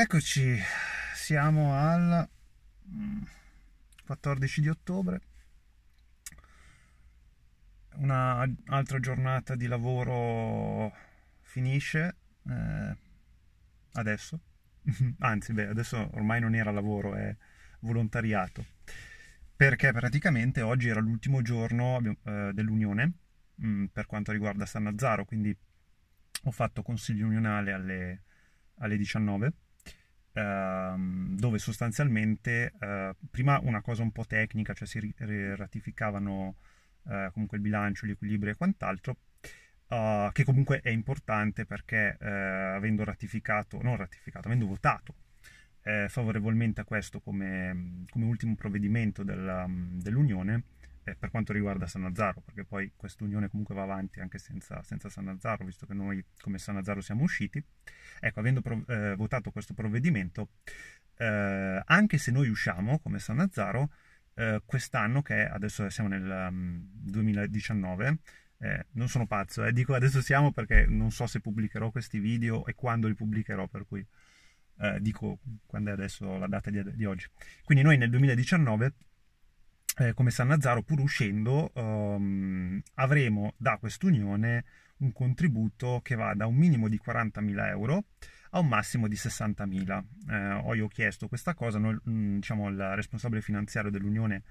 Eccoci, siamo al 14 mm, di ottobre, un'altra giornata di lavoro finisce eh, adesso, anzi beh, adesso ormai non era lavoro, è volontariato, perché praticamente oggi era l'ultimo giorno eh, dell'unione mm, per quanto riguarda San Nazaro, quindi ho fatto consiglio unionale alle, alle 19 Ehm, dove sostanzialmente eh, prima una cosa un po' tecnica, cioè si ratificavano eh, comunque il bilancio, gli equilibri e quant'altro, Uh, che comunque è importante perché uh, avendo ratificato, non ratificato, avendo votato uh, favorevolmente a questo come, come ultimo provvedimento del, um, dell'Unione, eh, per quanto riguarda Sannazaro, perché poi quest'unione comunque va avanti anche senza, senza Sannazaro, visto che noi come Sannazaro siamo usciti. Ecco, avendo prov- eh, votato questo provvedimento, eh, anche se noi usciamo come Sannazaro, eh, quest'anno, che adesso siamo nel um, mm, 2019, eh, non sono pazzo, eh. dico adesso siamo perché non so se pubblicherò questi video e quando li pubblicherò, per cui eh, dico quando è adesso la data di, di, oggi. Quindi noi nel 2019 eh, come Sannazzaro, pur uscendo, um, avremo da quest'unione un contributo che va da un minimo di 40.000 euro a un massimo di 60.000. Eh, io ho chiesto questa cosa, noi, mm, diciamo, il responsabile finanziario dell'Unione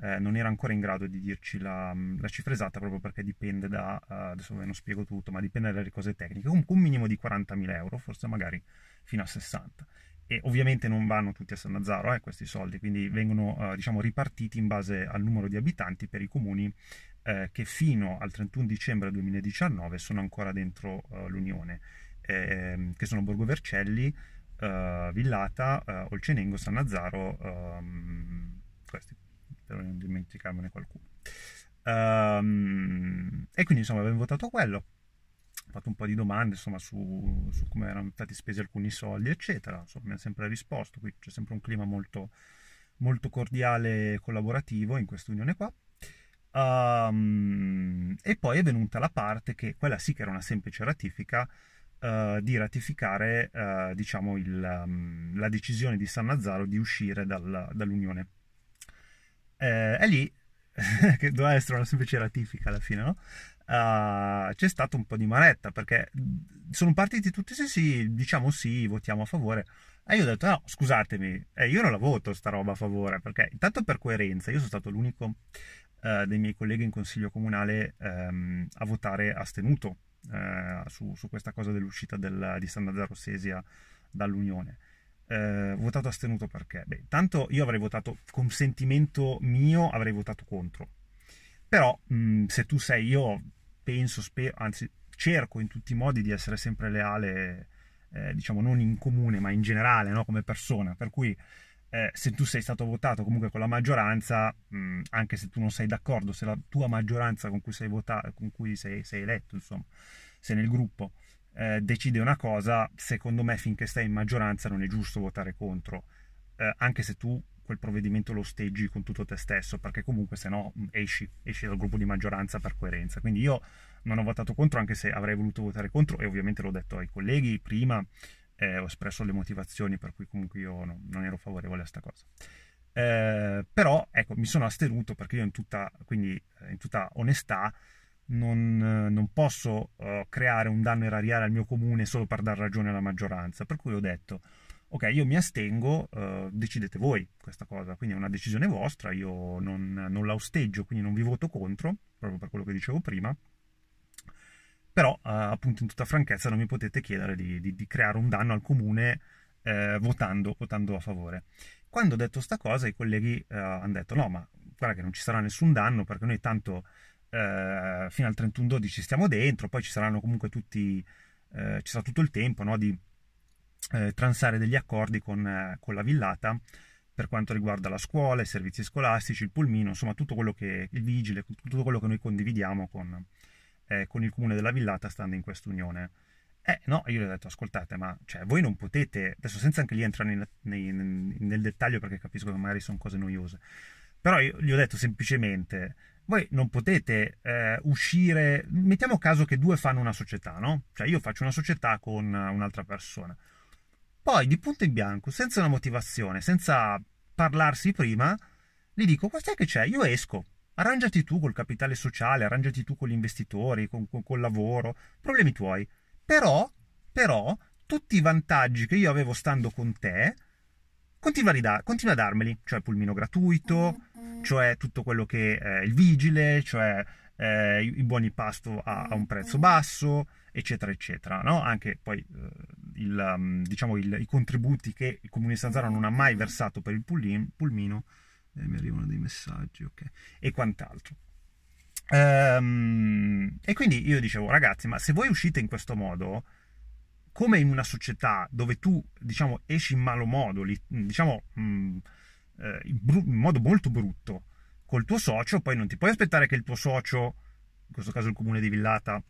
eh, non era ancora in grado di dirci la, mm, la cifra esatta proprio perché dipende da, uh, adesso ve lo spiego tutto, ma dipende dalle cose tecniche, comunque un minimo di 40.000 euro, forse magari fino a 60 e ovviamente non vanno tutti a San Nazaro eh, questi soldi, quindi vengono eh, diciamo, ripartiti in base al numero di abitanti per i comuni eh, che fino al 31 dicembre 2019 sono ancora dentro eh, l'Unione, ehm, che sono Borgo Vercelli, eh, Villata, eh, Olcenengo, San Nazaro, ehm, questi per non dimenticarmene qualcuno. Um, e quindi insomma abbiamo votato quello fatto un po' di domande insomma, su, su come erano stati spesi alcuni soldi, eccetera. Insomma, mi ha sempre risposto, qui c'è sempre un clima molto, molto cordiale e collaborativo in questa unione qua. Um, e poi è venuta la parte che, quella sì che era una semplice ratifica, uh, di ratificare uh, diciamo il, um, la decisione di San Nazaro di uscire dal, dall'Unione. Eh, è lì che doveva essere una semplice ratifica alla fine, no? uh, c'è stato un po' di manetta perché sono partiti tutti sì sì, diciamo sì, votiamo a favore. E io ho detto no, scusatemi, eh, io non la voto sta roba a favore perché intanto per coerenza io sono stato l'unico uh, dei miei colleghi in consiglio comunale um, a votare astenuto uh, su, su, questa cosa dell'uscita del, di Standard Rossesia dall'Unione. Eh, votato astenuto perché? Beh, tanto io avrei votato con sentimento mio, avrei votato contro. Però mh, se tu sei io penso, spe- anzi cerco in tutti i modi di essere sempre leale, eh, diciamo non in comune, ma in generale no? come persona. Per cui eh, se tu sei stato votato comunque con la maggioranza, mh, anche se tu non sei d'accordo, se la tua maggioranza con cui sei, votato, con cui sei, sei eletto, insomma, sei nel gruppo, eh, decide una cosa, secondo me finché stai in maggioranza non è giusto votare contro, eh, anche se tu quel provvedimento lo steggi con tutto te stesso, perché comunque se no esci, esci dal gruppo di maggioranza per coerenza. Quindi io non ho votato contro, anche se avrei voluto votare contro, e ovviamente l'ho detto ai colleghi prima, eh, ho espresso le motivazioni per cui comunque io no, non ero favorevole a questa cosa. Eh, però ecco, mi sono astenuto perché io in tutta, quindi, eh, in tutta onestà non, eh, non, posso uh, creare un danno erariale al mio comune solo per dar ragione alla maggioranza. Per cui ho detto, ok, io mi astengo, eh, decidete voi questa cosa, quindi è una decisione vostra, io non, non la osteggio, quindi non vi voto contro, proprio per quello che dicevo prima, però eh, appunto in tutta franchezza non mi potete chiedere di, di, di creare un danno al comune eh, votando, votando, a favore. Quando ho detto sta cosa i colleghi eh, hanno detto no, ma guarda che non ci sarà nessun danno perché noi tanto eh, fino al 31-12 stiamo dentro, poi ci saranno comunque tutti, eh, ci sarà tutto il tempo no, di eh, transare degli accordi con, eh, con, la villata per quanto riguarda la scuola, i servizi scolastici, il pulmino, insomma tutto quello che il vigile, tutto quello che noi condividiamo con, eh, con il comune della villata stando in quest'unione. Eh no, io gli ho detto ascoltate, ma cioè, voi non potete, adesso senza anche lì entrare nei, nei, nel dettaglio perché capisco che magari sono cose noiose, però io gli ho detto semplicemente, voi non potete eh, uscire, mettiamo caso che due fanno una società, no? Cioè io faccio una società con un'altra persona poi di punto in bianco, senza una motivazione, senza parlarsi prima, gli dico cos'è che c'è, io esco, arrangiati tu col capitale sociale, arrangiati tu con gli investitori, con, con, col lavoro, problemi tuoi. Però, però, tutti i vantaggi che io avevo stando con te, continua a, continua a darmeli, cioè pulmino gratuito, cioè tutto quello che è eh, il vigile, cioè eh, i, buoni pasto a, a, un prezzo basso, eccetera, eccetera, no? Anche poi... Eh, il, um, diciamo, il, i contributi che il comune di Sanzaro non ha mai versato per il pulmin, pulmino, eh, mi arrivano dei messaggi, okay, e quant'altro. Ehm, e quindi io dicevo, ragazzi, ma se voi uscite in questo modo, come in una società dove tu, diciamo, esci in malo modo, li, diciamo, mh, mm, eh, in, bru- in modo molto brutto, col tuo socio, poi non ti puoi aspettare che il tuo socio, in questo caso il comune di Villata,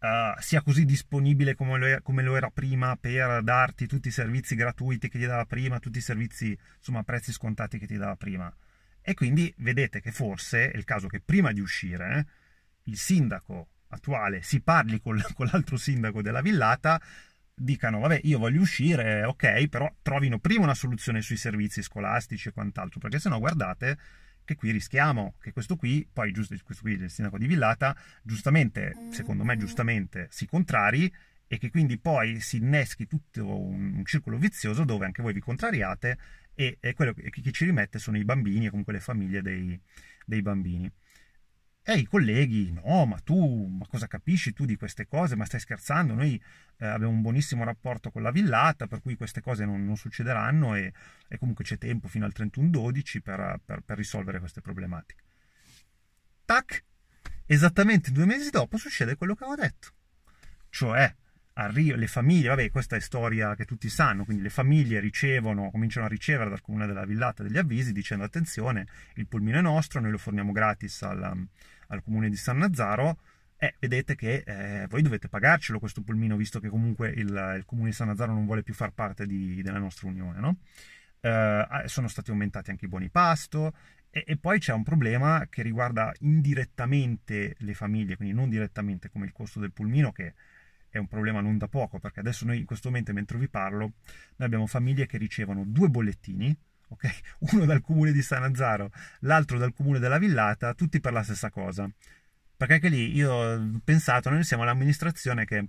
uh, sia così disponibile come lo, come lo, era prima per darti tutti i servizi gratuiti che ti dava prima, tutti i servizi insomma a prezzi scontati che ti dava prima. E quindi vedete che forse è il caso che prima di uscire eh, il sindaco attuale si parli con, con l'altro sindaco della villata dicano vabbè io voglio uscire ok però trovino prima una soluzione sui servizi scolastici e quant'altro perché se no guardate che qui rischiamo che questo qui, poi giusto, questo qui del sindaco di Villata, giustamente, secondo me giustamente, si contrari e che quindi poi si inneschi tutto un, un circolo vizioso dove anche voi vi contrariate e, e quello che, che, ci rimette sono i bambini e comunque le famiglie dei, dei bambini. E i colleghi, no, ma tu, ma cosa capisci tu di queste cose? Ma stai scherzando? Noi eh, abbiamo un buonissimo rapporto con la villata, per cui queste cose non, non succederanno e, e, comunque c'è tempo fino al 31-12 per, per, per risolvere queste problematiche. Tac! Esattamente due mesi dopo succede quello che avevo detto. Cioè, Arrivo, le famiglie, vabbè, questa è storia che tutti sanno, quindi le famiglie ricevono, cominciano a ricevere dal comune della Villata degli avvisi dicendo attenzione, il pulmino è nostro, noi lo forniamo gratis alla, al comune di San Nazaro, eh, vedete che eh, voi dovete pagarcelo questo pulmino, visto che comunque il, il comune di San Nazaro non vuole più far parte di, della nostra unione, no? eh, ah, sono stati aumentati anche i buoni pasto e, e, poi c'è un problema che riguarda indirettamente le famiglie, quindi non direttamente come il costo del pulmino che è un problema non da poco, perché adesso noi in questo momento mentre vi parlo, noi abbiamo famiglie che ricevono due bollettini okay? uno dal comune di Sanazzaro, l'altro dal comune della Villata, tutti per la stessa cosa. Perché anche lì io ho pensato, noi siamo l'amministrazione che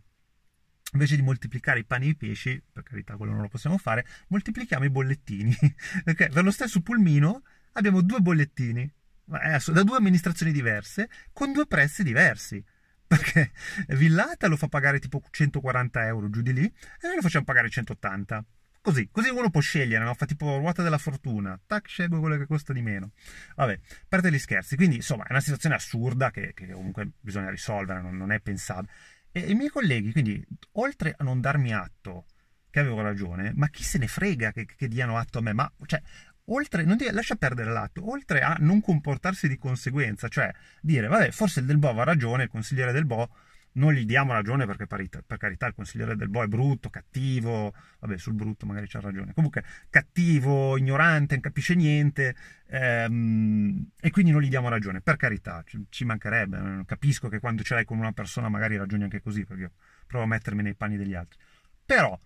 invece di moltiplicare i pani e i pesci, per carità quello non lo possiamo fare, moltiplichiamo i bollettini. Perché per lo stesso pulmino abbiamo due bollettini, da due amministrazioni diverse, con due prezzi diversi. Perché Villata lo fa pagare tipo 140 euro giù di lì e noi lo facciamo pagare 180. Così, così uno può scegliere, no? Fa tipo ruota della fortuna, tac, scelgo quello che costa di meno. Vabbè, a parte gli scherzi, quindi insomma è una situazione assurda che, che comunque bisogna risolvere, non, non è pensabile. E i miei colleghi, quindi, oltre a non darmi atto che avevo ragione, ma chi se ne frega che, che diano atto a me? Ma, cioè, oltre, non dire, lascia perdere l'atto, oltre a non comportarsi di conseguenza, cioè dire, vabbè, forse il Del Bo ha ragione, il consigliere Del Bo non gli diamo ragione perché per carità il consigliere del Bo è brutto, cattivo, vabbè sul brutto magari c'ha ragione, comunque cattivo, ignorante, non capisce niente ehm, e quindi non gli diamo ragione, per carità, ci, ci mancherebbe, eh, capisco che quando ce l'hai con una persona magari ragioni anche così perché io provo a mettermi nei panni degli altri, però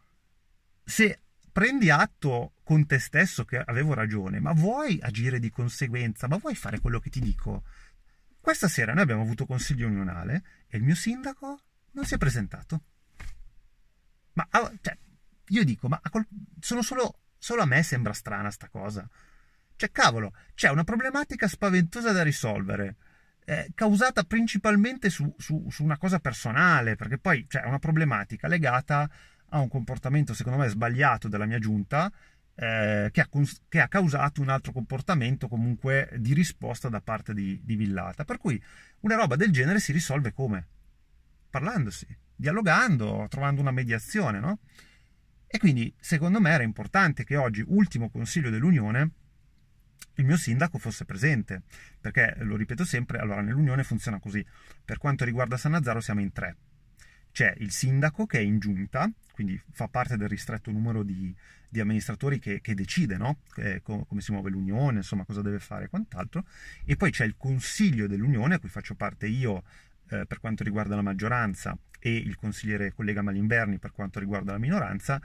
se prendi atto con te stesso che avevo ragione, ma vuoi agire di conseguenza, ma vuoi fare quello che ti dico? Questa sera noi abbiamo avuto consiglio unionale e il mio sindaco non si è presentato. Ma cioè, io dico, ma solo, solo a me sembra strana sta cosa. Cioè, cavolo, c'è una problematica spaventosa da risolvere. Eh, causata principalmente su, su, su, una cosa personale, perché poi c'è cioè, una problematica legata a un comportamento, secondo me, sbagliato della mia giunta, eh, che, ha, che, ha, causato un altro comportamento comunque di risposta da parte di, di Villata. Per cui una roba del genere si risolve come? Parlandosi, dialogando, trovando una mediazione, no? E quindi secondo me era importante che oggi, ultimo consiglio dell'Unione, il mio sindaco fosse presente, perché lo ripeto sempre, allora nell'Unione funziona così, per quanto riguarda San Nazzaro siamo in tre, c'è il sindaco che è in giunta, quindi fa parte del ristretto numero di, di amministratori che, che decide no? eh, co- come si muove l'Unione, insomma cosa deve fare e quant'altro, e poi c'è il Consiglio dell'Unione, a cui faccio parte io eh, per quanto riguarda la maggioranza e il consigliere collega Malinverni per quanto riguarda la minoranza,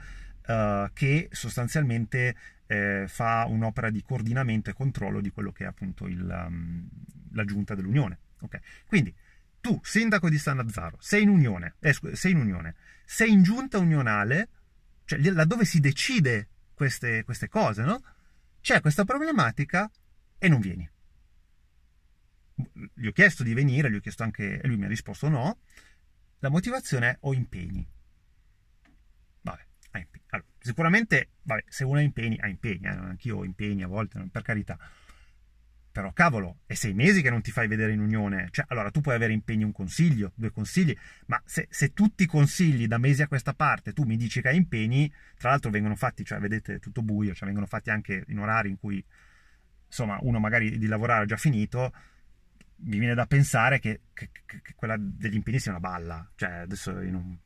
eh, che sostanzialmente eh, fa un'opera di coordinamento e controllo di quello che è appunto il, um, la giunta dell'Unione. Okay? Quindi, tu, sindaco di Sanazzaro, sei in unione, eh, sei in unione, sei in giunta unionale, cioè laddove si decide queste, queste cose, no? C'è questa problematica e non vieni. Gli ho chiesto di venire, gli ho chiesto anche, e lui mi ha risposto no. La motivazione è ho impegni. Vabbè, ha impegni. Allora, sicuramente, vabbè, se uno ha impegni, ha impegni, eh? anch'io ho impegni a volte, per carità però cavolo, è sei mesi che non ti fai vedere in unione, cioè allora tu puoi avere impegni un consiglio, due consigli, ma se, se tutti i consigli da mesi a questa parte tu mi dici che hai impegni, tra l'altro vengono fatti, cioè vedete tutto buio, cioè vengono fatti anche in orari in cui insomma uno magari di lavorare ha già finito, mi viene da pensare che, che, che, quella degli impegni sia una balla, cioè adesso io non...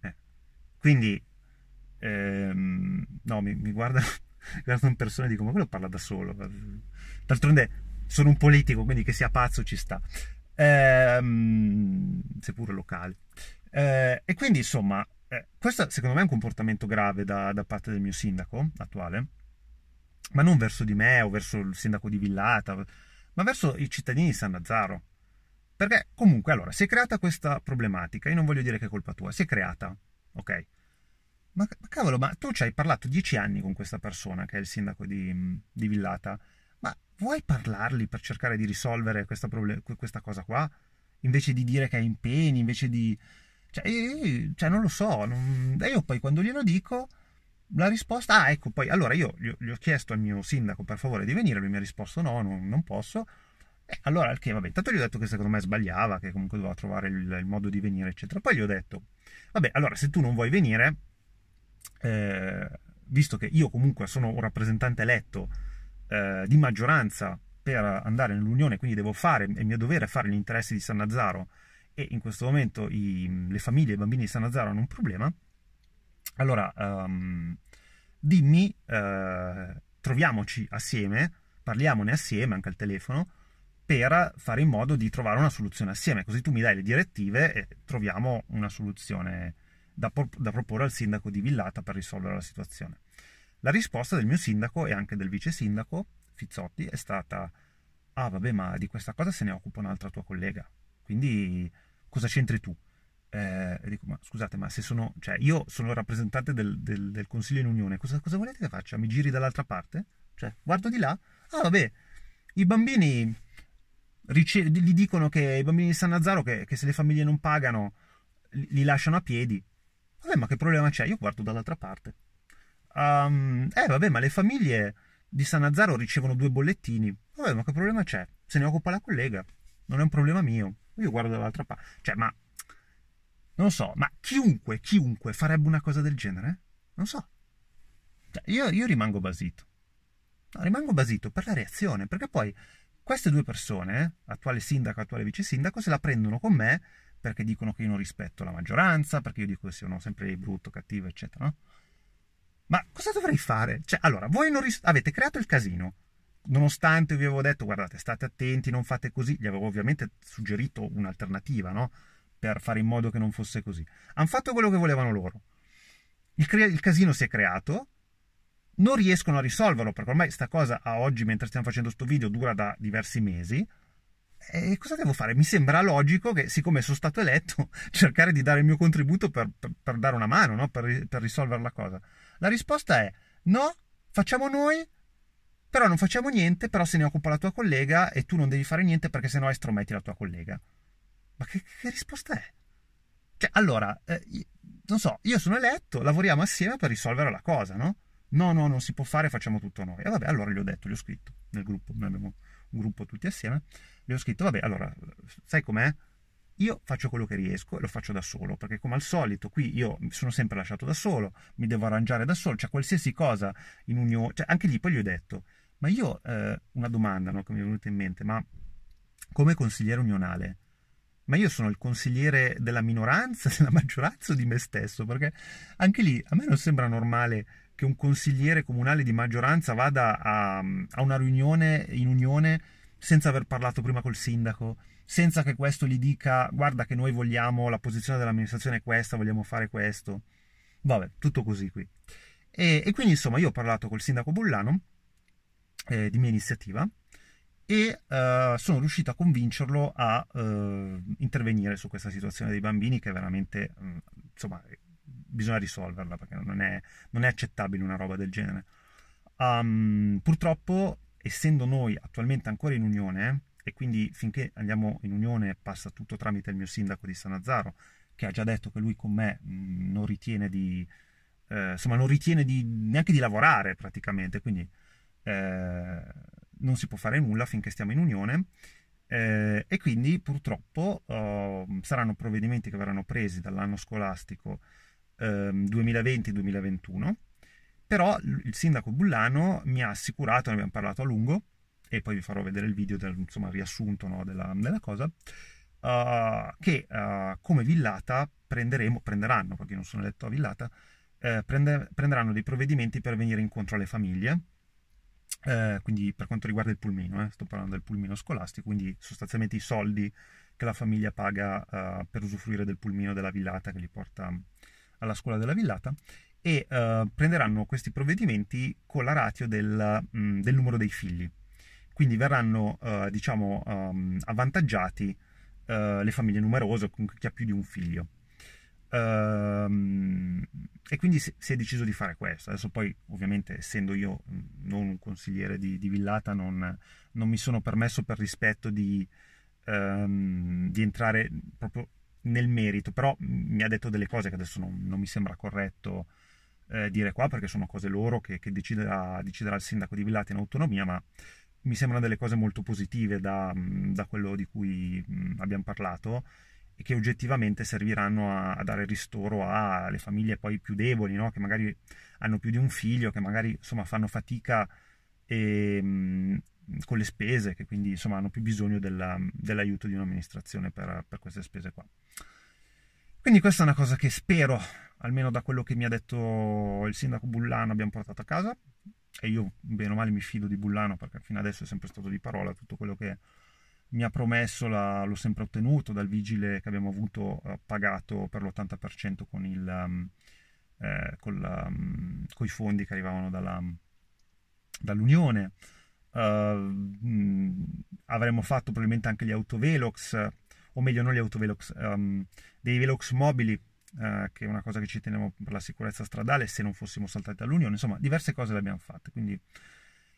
Eh. Quindi, ehm, no, mi, mi guarda guardo in persona e dico ma quello parla da solo d'altronde sono un politico quindi che sia pazzo ci sta ehm, seppure locale ehm, e quindi insomma eh, questo secondo me è un comportamento grave da, da parte del mio sindaco attuale ma non verso di me o verso il sindaco di Villata ma verso i cittadini di San Nazaro perché comunque allora si è creata questa problematica io non voglio dire che è colpa tua si è creata ok ma, ma cavolo, ma tu ci hai parlato dieci anni con questa persona che è il sindaco di, di Villata, ma vuoi parlargli per cercare di risolvere questa, problem- questa cosa qua? Invece di dire che hai impegni, invece di... Cioè, io, cioè non lo so, non... e io poi quando glielo dico la risposta, ah ecco, poi allora io gli, gli ho chiesto al mio sindaco per favore di venire, lui mi ha risposto no, non, non posso. E allora, il che, vabbè, intanto gli ho detto che secondo me sbagliava, che comunque doveva trovare il, il modo di venire, eccetera. Poi gli ho detto, vabbè, allora se tu non vuoi venire, eh, visto che io comunque sono un rappresentante eletto eh, di maggioranza per andare nell'Unione, quindi devo fare, è mio dovere fare gli interessi di San Nazaro e in questo momento i, le famiglie e i bambini di San Nazaro hanno un problema, allora um, dimmi, eh, troviamoci assieme, parliamone assieme anche al telefono, per fare in modo di trovare una soluzione assieme, così tu mi dai le direttive e troviamo una soluzione da, da proporre al sindaco di Villata per risolvere la situazione. La risposta del mio sindaco e anche del vice sindaco Fizzotti è stata: Ah, vabbè, ma di questa cosa se ne occupa un'altra tua collega, quindi cosa c'entri tu? Eh, dico, ma scusate, ma se sono, cioè, io sono rappresentante del, del, del Consiglio in Unione, cosa, cosa, volete che faccia? Mi giri dall'altra parte? Cioè, guardo di là? Ah, vabbè, i bambini rice- gli dicono che i bambini di San Nazaro che, che se le famiglie non pagano li, li lasciano a piedi. Vabbè, ma che problema c'è? Io guardo dall'altra parte. Um, eh, vabbè, ma le famiglie di San Lazzaro ricevono due bollettini. Vabbè, ma che problema c'è? Se ne occupa la collega. Non è un problema mio. Io guardo dall'altra parte. Cioè, ma... Non so, ma chiunque, chiunque farebbe una cosa del genere? Non so. Cioè, io, io rimango basito. No, rimango basito per la reazione, perché poi queste due persone, eh, attuale sindaco, e attuale vice sindaco, se la prendono con me perché dicono che io non rispetto la maggioranza, perché io dico che sono sempre brutto, cattivo, eccetera. Ma cosa dovrei fare? Cioè, allora, voi ris- avete creato il casino, nonostante vi avevo detto, guardate, state attenti, non fate così, gli avevo ovviamente suggerito un'alternativa, no? Per fare in modo che non fosse così. Hanno fatto quello che volevano loro. Il, cre- il casino si è creato, non riescono a risolverlo, perché ormai sta cosa a oggi, mentre stiamo facendo questo video, dura da diversi mesi e cosa devo fare? Mi sembra logico che, siccome sono stato eletto, cercare di dare il mio contributo per, per, per dare una mano, no? per, per risolvere la cosa. La risposta è no, facciamo noi, però non facciamo niente, però se ne occupa la tua collega e tu non devi fare niente perché sennò estrometti la tua collega. Ma che, che risposta è? Cioè, allora, eh, non so, io sono eletto, lavoriamo assieme per risolvere la cosa, no? No, no, non si può fare, facciamo tutto noi. E eh, vabbè, allora gli ho detto, gli ho scritto nel gruppo, noi abbiamo un gruppo tutti assieme, le ho scritto, vabbè, allora, sai com'è? Io faccio quello che riesco e lo faccio da solo, perché come al solito qui io mi sono sempre lasciato da solo, mi devo arrangiare da solo, cioè qualsiasi cosa in unione, cioè anche lì poi gli ho detto, ma io eh, una domanda no, che mi è venuta in mente, ma come consigliere unionale, ma io sono il consigliere della minoranza, della maggioranza o di me stesso? Perché anche lì a me non sembra normale che un consigliere comunale di maggioranza vada a, a una riunione in unione senza aver parlato prima col sindaco, senza che questo gli dica guarda che noi vogliamo, la posizione dell'amministrazione è questa, vogliamo fare questo. Vabbè, tutto così qui. E, e quindi insomma io ho parlato col sindaco Bullano eh, di mia iniziativa e eh, sono riuscito a convincerlo a eh, intervenire su questa situazione dei bambini che veramente mm, insomma bisogna risolverla perché non è, non è accettabile una roba del genere. Um, purtroppo, essendo noi attualmente ancora in Unione, e quindi finché andiamo in Unione passa tutto tramite il mio sindaco di Sanazzaro, che ha già detto che lui con me mh, non ritiene di... Eh, insomma, non ritiene di, neanche di lavorare praticamente, quindi eh, non si può fare nulla finché stiamo in Unione. Eh, e quindi purtroppo oh, saranno provvedimenti che verranno presi dall'anno scolastico 2020-2021, ehm, però il sindaco Bullano mi ha assicurato, ne abbiamo parlato a lungo, e poi vi farò vedere il video del insomma, riassunto no, della, della, cosa, uh, che uh, come villata prenderemo, prenderanno, perché non sono eletto a villata, eh, prende, prenderanno dei provvedimenti per venire incontro alle famiglie, eh, quindi per quanto riguarda il pulmino, eh, sto parlando del pulmino scolastico, quindi sostanzialmente i soldi che la famiglia paga eh, per usufruire del pulmino della villata che li porta alla scuola della villata e eh, prenderanno questi provvedimenti con la ratio del, mm, del numero dei figli. Quindi verranno, eh, diciamo, um, avvantaggiati eh, le famiglie numerose o chi ha più di un figlio. Ehm, e quindi si, è deciso di fare questo. Adesso poi, ovviamente, essendo io mm, non un consigliere di, di Villata, non, non, mi sono permesso per rispetto di, ehm, di entrare proprio nel merito, però mi ha detto delle cose che adesso non, non mi sembra corretto eh, dire qua perché sono cose loro che, che deciderà, deciderà, il sindaco di Villate in autonomia, ma mi sembrano delle cose molto positive da, da quello di cui abbiamo parlato e che oggettivamente serviranno a, a, dare ristoro alle famiglie poi più deboli, no? che magari hanno più di un figlio, che magari insomma fanno fatica e, con le spese, che quindi insomma hanno più bisogno della, dell'aiuto di un'amministrazione per, per, queste spese qua. Quindi questa è una cosa che spero, almeno da quello che mi ha detto il sindaco Bullano, abbiamo portato a casa. E io, bene o male, mi fido di Bullano perché fino adesso è sempre stato di parola, tutto quello che mi ha promesso la, l'ho sempre ottenuto dal vigile che abbiamo avuto pagato per l'80% con, il, eh, con, la, con i fondi che arrivavano dalla, dall'Unione. Ehm, mh, avremmo fatto probabilmente anche gli autovelox, o meglio non gli autovelox, um, dei velox mobili, uh, che è una cosa che ci teniamo per la sicurezza stradale se non fossimo saltati all'Unione, insomma diverse cose le abbiamo fatte, quindi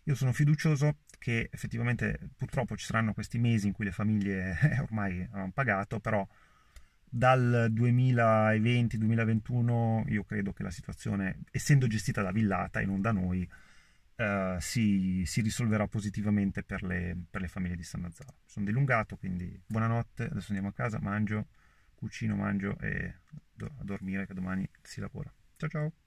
io sono fiducioso che effettivamente purtroppo ci saranno questi mesi in cui le famiglie ormai hanno pagato, però dal 2020-2021 io credo che la situazione, essendo gestita da Villata e non da noi, eh, si, si, risolverà positivamente per le, per le famiglie di San Lazzaro. Sono dilungato, quindi buonanotte, adesso andiamo a casa, mangio, cucino, mangio e do- a dormire che domani si lavora. Ciao ciao!